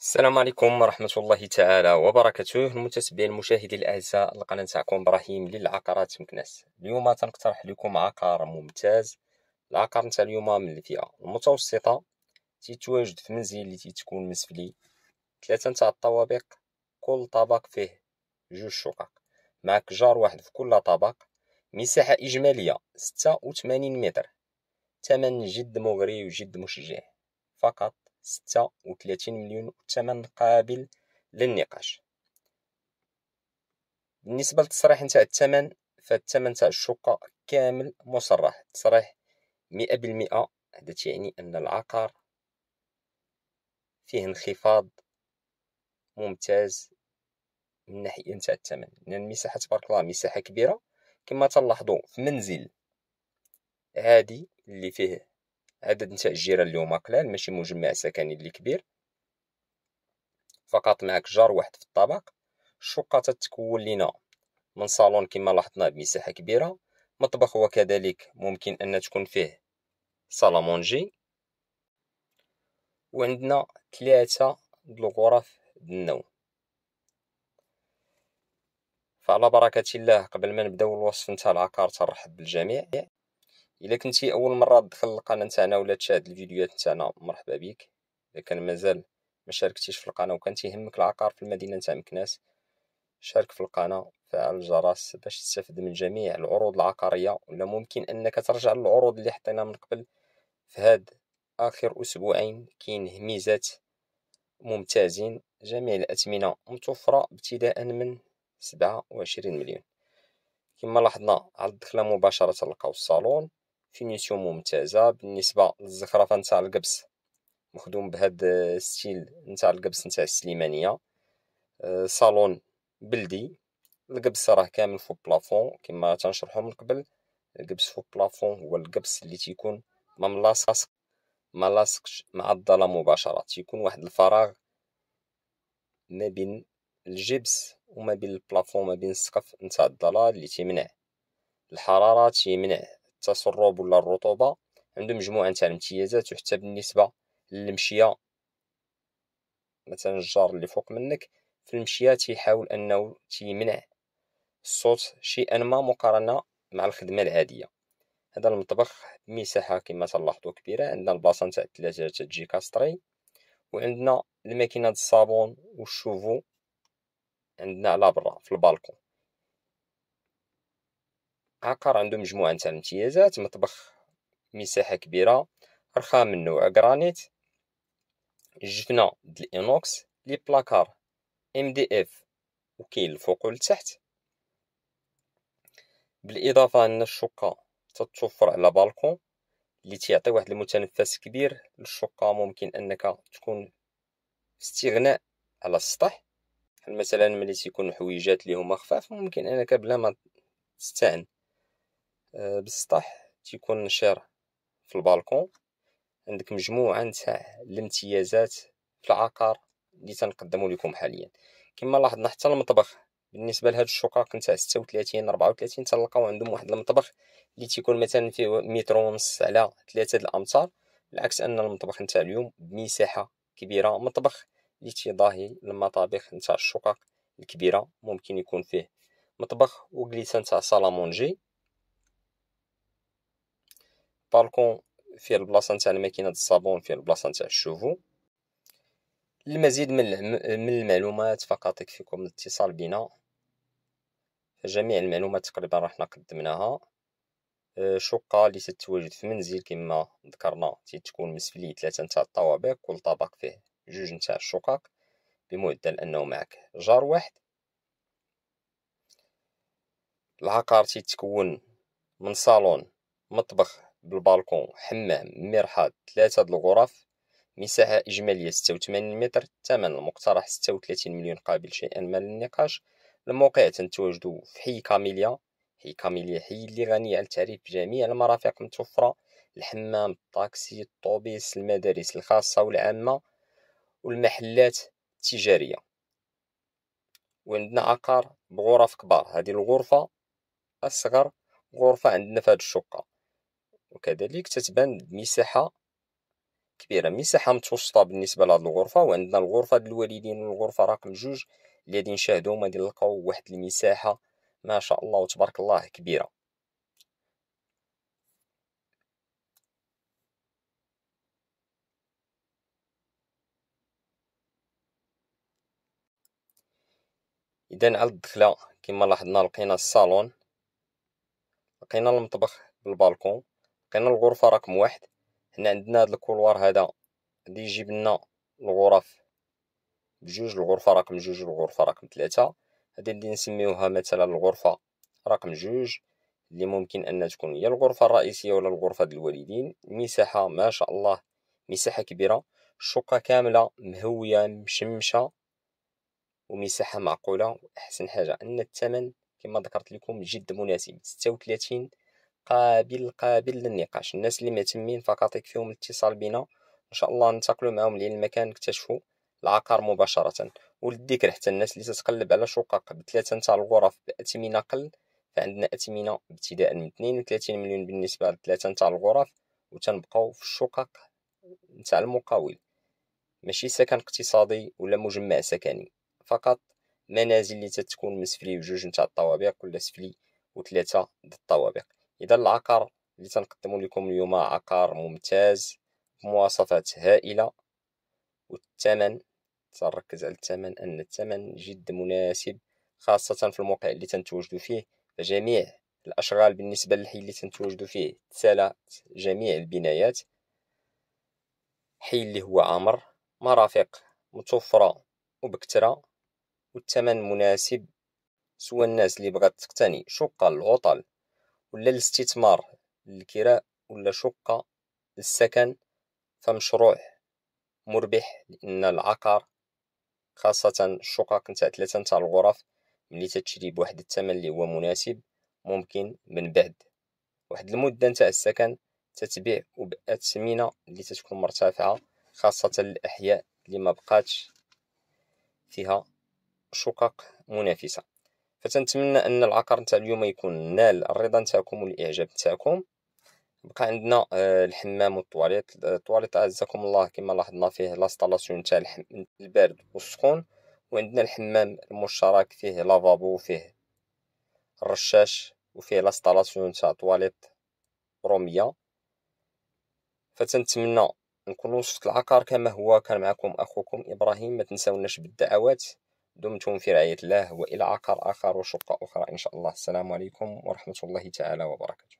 السلام عليكم ورحمة الله تعالى وبركاته المتتبعين المشاهدين الأعزاء القناة تاعكم إبراهيم للعقارات مكناس اليوم تنقترح لكم عقار ممتاز العقار نتاع اليوم من الفئة المتوسطة تيتواجد في منزل اللي تيتكون مسفلي ثلاثة نتاع الطوابق كل طبق فيه جوج شقق معك جار واحد في كل طبق مساحة إجمالية ستة وثمانين متر ثمن جد مغري وجد مشجع فقط 36 مليون والثمن قابل للنقاش بالنسبة للتصريح نتاع الثمن فالثمن تاع الشقة كامل مصرح تصريح 100% هذا تيعني أن العقار فيه انخفاض ممتاز من ناحية نتاع الثمن لأن المساحة تبارك الله مساحة كبيرة كما تلاحظوا في منزل عادي اللي فيه عدد نتاع الجيران اللي هما قلال ماشي مجمع سكني اللي كبير فقط معك جار واحد في الطبق الشقة تتكون لنا من صالون كما لاحظنا بمساحة كبيرة مطبخ وكذلك ممكن أن تكون فيه صالة مونجي وعندنا ثلاثة الغرف النوم فعلى بركة الله قبل ما نبدأ الوصف نتاع العقار ترحب بالجميع الا كنتي اول مره تدخل القناه نتاعنا ولا تشاهد الفيديوهات نتاعنا مرحبا بك اذا كان مازال ما شاركتيش في القناه وكان تيهمك العقار في المدينه نتاع مكناس شارك في القناه فعل الجرس باش تستفد من جميع العروض العقاريه ولا ممكن انك ترجع للعروض اللي حطينا من قبل في هاد اخر اسبوعين كاين هميزات ممتازين جميع الاثمنه متوفره ابتداء من 27 مليون كما لاحظنا على الدخله مباشره تلقاو الصالون فينيسيون ممتازه بالنسبه للزخرفه نتاع القبس مخدوم بهاد الستيل نتاع القبس نتاع السليمانيه صالون بلدي القبس راه كامل فوق بلافون كما تنشرحو من قبل القبس فوق بلافون هو القبس اللي تيكون ما ملاصقش ما لاصقش مع الظلام مباشره تيكون واحد الفراغ ما بين الجبس وما بين البلافون ما بين السقف نتاع الظلال اللي تيمنع الحراره تيمنع التسرب ولا الرطوبه عنده مجموعه تاع الامتيازات وحتى بالنسبه للمشيه مثلا الجار اللي فوق منك في المشيه تيحاول انه تيمنع الصوت شيئا ما مقارنه مع الخدمه العاديه هذا المطبخ مساحه كما تلاحظوا كبيره عندنا البلاصه نتاع الثلاجه تجي كاستري وعندنا الماكينه الصابون والشوفو عندنا على برا في البالكون عقار عنده مجموعة تاع الامتيازات مطبخ مساحة كبيرة رخام من نوع غرانيت جفنة د الإنوكس لي بلاكار ام دي اف وكاين الفوق والتحت بالإضافة أن الشقة تتوفر على بالكون اللي تيعطي واحد المتنفس كبير للشقة ممكن أنك تكون استغناء على السطح مثلا ملي تيكون حويجات اللي هما خفاف ممكن انك بلا ما تستعن آه، بالسطح تيكون شارع في البالكون عندك مجموعة نتاع الامتيازات في العقار اللي تنقدمو لكم حاليا كما لاحظنا حتى المطبخ بالنسبه لهاد الشقق نتاع ربعة وتلاتين تلقاو عندهم واحد المطبخ اللي تيكون مثلا فيه متر ونص على 3 الامتار العكس ان المطبخ نتاع اليوم بمساحه كبيره مطبخ اللي تيضاهي المطابخ نتاع الشقق الكبيره ممكن يكون فيه مطبخ وكليسه نتاع مونجي البالكون فيه البلاصه نتاع الماكينه الصابون فيه البلاصه نتاع الشوفو للمزيد من من المعلومات فقط يكفيكم الاتصال بنا فجميع المعلومات تقريبا راحنا قدمناها أه، شقة اللي تتواجد في منزل كما ذكرنا تتكون مسفلية ثلاثة نتاع الطوابق كل طابق فيه جوج نتاع الشقق بمعدل أنه معك جار واحد العقار تتكون من صالون مطبخ بالبالكون حمام مرحاض ثلاثة د الغرف مساحة إجمالية 86 متر الثمن المقترح 36 مليون قابل شيئا ما للنقاش الموقع تنتواجدو في حي كاميليا حي كاميليا حي اللي غني على التعريف بجميع المرافق متوفرة الحمام الطاكسي الطوبيس المدارس الخاصة والعامة والمحلات التجارية وعندنا عقار بغرف كبار هذه الغرفة أصغر غرفة عندنا في هذه الشقة وكذلك تتبان مساحة كبيرة مساحة متوسطة بالنسبة لهاد الغرفة وعندنا الغرفة ديال الوالدين والغرفة رقم جوج اللي غادي نشاهدو هما غادي نلقاو واحد المساحة ما شاء الله وتبارك الله كبيرة إذا على الدخلة كما لاحظنا لقينا الصالون لقينا المطبخ بالبالكون لقينا الغرفة رقم واحد هنا عندنا هاد الكولوار هذا اللي يجيب لنا الغرف بجوج الغرفة رقم جوج والغرفة رقم ثلاثة هادي اللي نسميوها مثلا الغرفة رقم جوج اللي ممكن أن تكون هي الغرفة الرئيسية ولا الغرفة الوالدين المساحة ما شاء الله مساحة كبيرة الشقة كاملة مهوية مشمشة ومساحة معقولة وأحسن حاجة أن الثمن كما ذكرت لكم جد مناسب ستة وثلاثين قابل قابل للنقاش الناس اللي مهتمين فقط يكفيهم الاتصال بنا ان شاء الله ننتقلوا معهم للمكان نكتشفوا العقار مباشرة والذكر حتى الناس اللي تتقلب على شقق بثلاثة نتاع الغرف بأثمنة أقل فعندنا أثمنة ابتداء من 32 مليون بالنسبة لثلاثة نتاع الغرف وتنبقاو في الشقق نتاع المقاول ماشي سكن اقتصادي ولا مجمع سكني فقط منازل اللي تتكون من سفلي وجوج نتاع الطوابق ولا سفلي وثلاثة د الطوابق إذا العقار اللي تنقدم لكم اليوم عقار ممتاز بمواصفات هائلة والثمن تنركز على الثمن أن الثمن جد مناسب خاصة في الموقع اللي تنتوجدوا فيه فجميع الأشغال بالنسبة للحي اللي تنتوجدوا فيه تسالى جميع البنايات حي اللي هو عامر مرافق متوفرة وبكثرة والثمن مناسب سواء الناس اللي بغات تقتني شقة الغطل ولا الاستثمار الكراء ولا شقة للسكن فمشروع مربح لأن العقار خاصة الشقق نتاع ثلاثه نتاع الغرف ملي تتشري بواحد الثمن اللي هو مناسب ممكن من بعد واحد المدة نتاع السكن تتبيع وبأثمنة اللي تتكون مرتفعة خاصة الأحياء اللي ما بقاتش فيها شقق منافسة فتنتمنى ان العقار نتاع اليوم يكون نال الرضا نتاعكم والاعجاب نتاعكم بقى عندنا آه، الحمام والطواليت الطواليت عزكم الله كما لاحظنا فيه لاستالاسيون نتاع البرد والسخون وعندنا الحمام المشترك فيه لافابو وفيه الرشاش وفيه لاستالاسيون تاع طواليت روميه فتنتمنى نكون وصفت العقار كما هو كان معكم اخوكم ابراهيم ما تنساوناش بالدعوات دمتم في رعاية الله وإلى عقار آخر وشقة أخرى إن شاء الله السلام عليكم ورحمة الله تعالى وبركاته